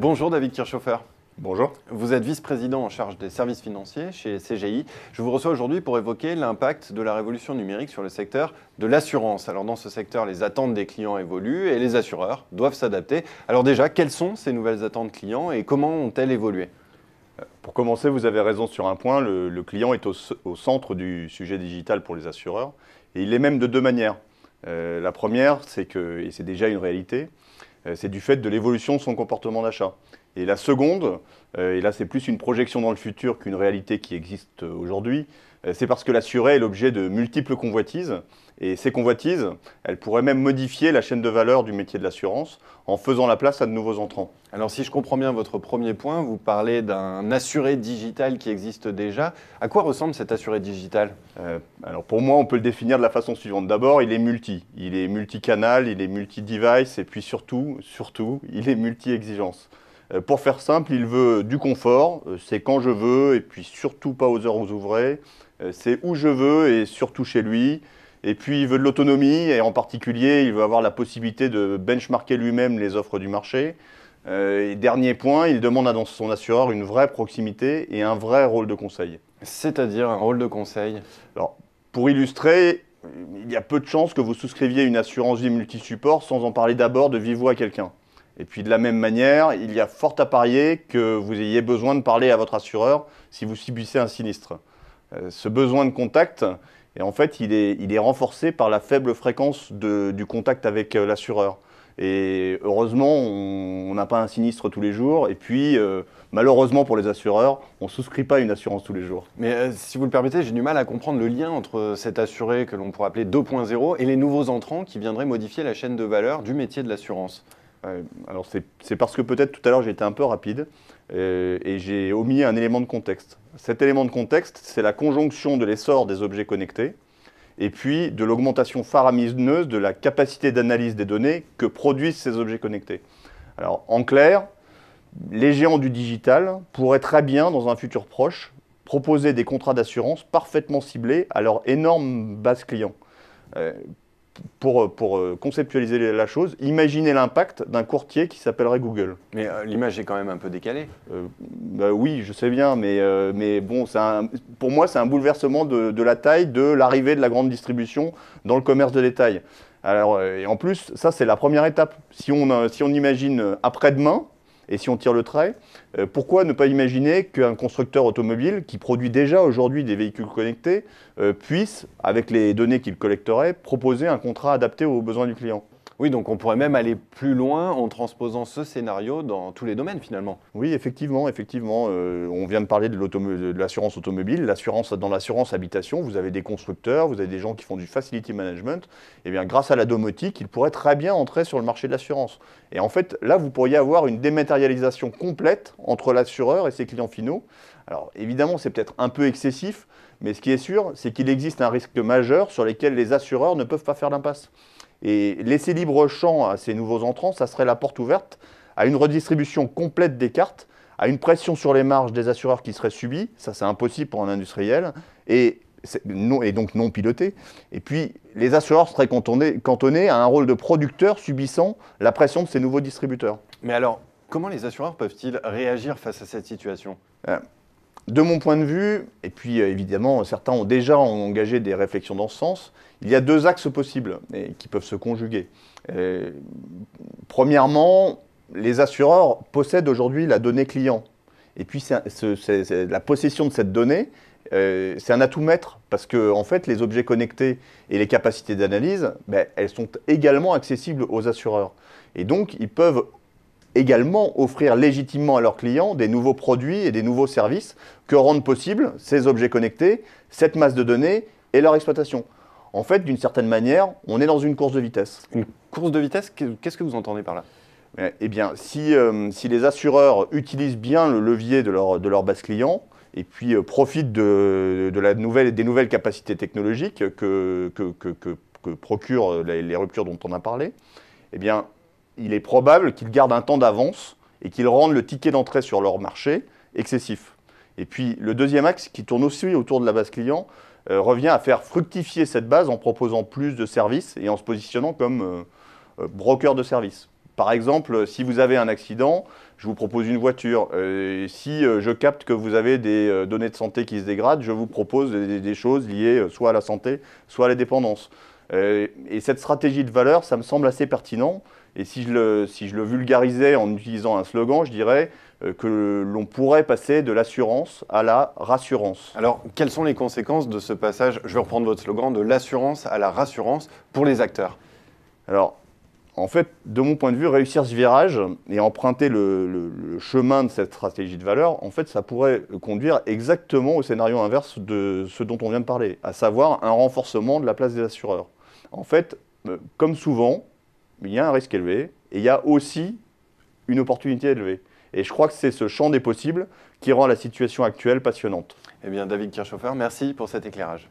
Bonjour David Kirchhoffer. Bonjour. Vous êtes vice-président en charge des services financiers chez CGI. Je vous reçois aujourd'hui pour évoquer l'impact de la révolution numérique sur le secteur de l'assurance. Alors dans ce secteur, les attentes des clients évoluent et les assureurs doivent s'adapter. Alors déjà, quelles sont ces nouvelles attentes clients et comment ont-elles évolué pour commencer, vous avez raison sur un point, le, client est au, centre du sujet digital pour les assureurs, et il est même de deux manières. Euh, la première, c'est que, et c'est déjà une réalité, euh, c'est du fait de l'évolution de son comportement d'achat. Et la seconde, euh, et là c'est plus une projection dans le futur qu'une réalité qui existe aujourd'hui, euh, c'est parce que l'assuré est l'objet de multiples convoitises. Et ces convoitises, elles pourraient même modifier la chaîne de valeur du métier de l'assurance en faisant la place à de nouveaux entrants. Alors si je comprends bien votre premier point, vous parlez d'un assuré digital qui existe déjà. À quoi ressemble cet assuré digital euh, Alors pour moi, on peut le définir de la façon suivante. D'abord, il est multi. Il est multicanal, il est multi-device et puis surtout, surtout, il est multi-exigence. Euh, pour faire simple, il veut du confort, euh, c'est quand je veux, et puis surtout pas aux heures ouvrées, euh, c'est où je veux et surtout chez lui. Et puis il veut de l'autonomie, et en particulier, il veut avoir la possibilité de benchmarker lui-même les offres du marché. Et dernier point, il demande à son assureur une vraie proximité et un vrai rôle de conseil. C'est-à-dire un rôle de conseil Alors, pour illustrer, il y a peu de chances que vous souscriviez une assurance vie multisupport sans en parler d'abord de vive voix à quelqu'un. Et puis de la même manière, il y a fort à parier que vous ayez besoin de parler à votre assureur si vous subissez un sinistre. Euh, ce besoin de contact, et en fait, il est, renforcé par la faible fréquence du contact avec euh, l'assureur. Et heureusement, on n'a pas un sinistre tous les jours. Et puis, euh, malheureusement pour les assureurs, on ne souscrit pas une assurance tous les jours. Mais si vous le permettez, j'ai du mal à comprendre le lien entre cet assuré que l'on pourrait appeler 2.0 et les nouveaux entrants qui viendraient modifier la chaîne de valeur du métier de l'assurance. Euh, alors c'est parce que peut-être tout à l'heure j'ai été un peu rapide euh, et j'ai omis un élément de contexte. Cet élément de contexte, c'est la conjonction de l'essor des objets connectés et puis de l'augmentation faramineuse de la capacité d'analyse des données que produisent ces objets connectés. Alors en clair, les géants du digital pourraient très bien, dans un futur proche, proposer des contrats d'assurance parfaitement ciblés à leur énorme base client. Euh, pour, euh, conceptualiser la chose, imaginez l'impact d'un courtier qui s'appellerait Google. Mais euh, l'image est quand même un peu décalée. Euh, bah oui, je sais bien, mais, mais bon, pour moi, c'est un bouleversement de, de, la taille de l'arrivée de la grande distribution dans le commerce de détail. Alors, et en plus, ça, c'est la première étape. Si on, si on imagine après-demain, et si on tire le trait, euh, pourquoi ne pas imaginer qu'un constructeur automobile qui produit déjà aujourd'hui des véhicules connectés euh, puisse, avec les données qu'il collecterait, proposer un contrat adapté aux besoins du client oui, donc on pourrait même aller plus loin en transposant ce scénario dans tous les domaines finalement. Oui, effectivement, effectivement. Euh, on vient de parler de l'assurance automobile. L'assurance dans l'assurance habitation, vous avez des constructeurs, vous avez des gens qui font du facility management. Et eh bien, grâce à la domotique, ils pourraient très bien entrer sur le marché de l'assurance. Et en fait, là, vous pourriez avoir une dématérialisation complète entre l'assureur et ses clients finaux. Alors évidemment, c'est peut-être un peu excessif, mais ce qui est sûr, c'est qu'il existe un risque majeur sur lequel les assureurs ne peuvent pas faire l'impasse. Et laisser libre champ à ces nouveaux entrants, ça serait la porte ouverte à une redistribution complète des cartes, à une pression sur les marges des assureurs qui serait subie, ça c'est impossible pour un industriel, et, non, donc non piloté. Et puis les assureurs seraient cantonnés, à un rôle de producteur subissant la pression de ces nouveaux distributeurs. Mais alors, comment les assureurs peuvent-ils réagir face à cette situation euh, de mon point de vue, et puis euh, évidemment certains ont déjà engagé des réflexions dans ce sens, il y a deux axes possibles et qui peuvent se conjuguer. Euh, premièrement, les assureurs possèdent aujourd'hui la donnée client. Et puis la possession de cette donnée, euh, c'est un atout maître parce que en fait les objets connectés et les capacités d'analyse, ben, elles sont également accessibles aux assureurs. Et donc ils peuvent également offrir légitimement à leurs clients des nouveaux produits et des nouveaux services que rendent possibles ces objets connectés, cette masse de données et leur exploitation. En fait, d'une certaine manière, on est dans une course de vitesse. Une course de vitesse, qu'est-ce que vous entendez par là eh, eh bien, euh, si, les assureurs utilisent bien le levier de leur, de leur base client, et puis euh, profitent de, la nouvelle, des nouvelles capacités technologiques que, que, que, procurent les, ruptures dont on a parlé, eh bien, il est probable qu'ils gardent un temps d'avance et qu'ils rendent le ticket d'entrée sur leur marché excessif. Et puis le deuxième axe qui tourne aussi autour de la base client euh, revient à faire fructifier cette base en proposant plus de services et en se positionnant comme euh, euh, broker de services. Par exemple, si vous avez un accident, je vous propose une voiture. si je capte que vous avez des données de santé qui se dégradent, je vous propose des, des choses liées soit à la santé, soit à la dépendance. et cette stratégie de valeur, ça me semble assez pertinent et si je, le, si je le vulgarisais en utilisant un slogan, je dirais euh, que l'on pourrait passer de l'assurance à la rassurance. Alors, quelles sont les conséquences de ce passage, je vais reprendre votre slogan, de l'assurance à la rassurance pour les acteurs Alors, en fait, de mon point de vue, réussir ce virage et emprunter le, le, chemin de cette stratégie de valeur, en fait, ça pourrait conduire exactement au scénario inverse de ce dont on vient de parler, à savoir un renforcement de la place des assureurs. En fait, euh, comme souvent, il y a un risque élevé et il y a aussi une opportunité élevée. Et je crois que c'est ce champ des possibles qui rend la situation actuelle passionnante. Eh bien, David Kirchhofer, merci pour cet éclairage.